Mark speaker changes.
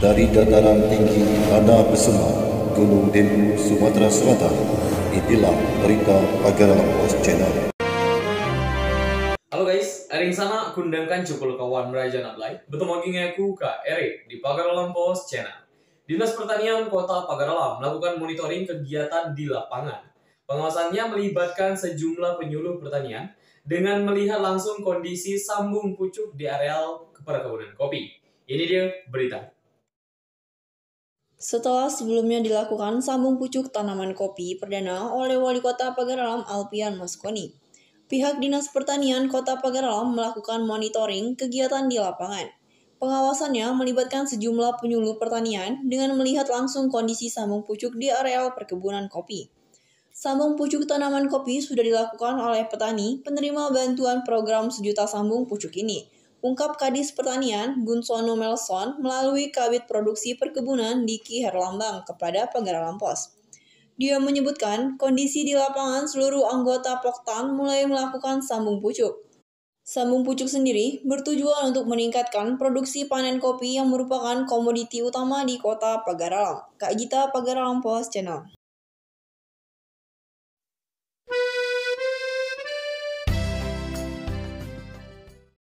Speaker 1: dari dataran tinggi Anda Besema, Gunung Dempu, Sumatera Selatan.
Speaker 2: Itulah berita Pagaralam Post Channel.
Speaker 1: Halo guys, Ering sana kundangkan jukul kawan Merajan like. Bertemu lagi aku, Kak Erik di Pagaralam Post Channel. Dinas Pertanian Kota Pagaralam melakukan monitoring kegiatan di lapangan. Pengawasannya melibatkan sejumlah penyuluh pertanian dengan melihat langsung kondisi sambung pucuk di areal perkebunan kopi. Ini dia berita.
Speaker 2: Setelah sebelumnya dilakukan sambung pucuk tanaman kopi perdana oleh Wali Kota Pagaralam Alpian Moskoni. Pihak Dinas Pertanian Kota Pagaralam melakukan monitoring kegiatan di lapangan. Pengawasannya melibatkan sejumlah penyuluh pertanian dengan melihat langsung kondisi sambung pucuk di areal perkebunan kopi. Sambung pucuk tanaman kopi sudah dilakukan oleh petani penerima bantuan program sejuta sambung pucuk ini ungkap Kadis Pertanian Gunsono Melson melalui Kabit Produksi Perkebunan Diki Herlambang kepada Pengaralan Pos. Dia menyebutkan kondisi di lapangan seluruh anggota Poktan mulai melakukan sambung pucuk. Sambung pucuk sendiri bertujuan untuk meningkatkan produksi panen kopi yang merupakan komoditi utama di kota Pagaralam. Kak Gita Pagaralam Pos Channel.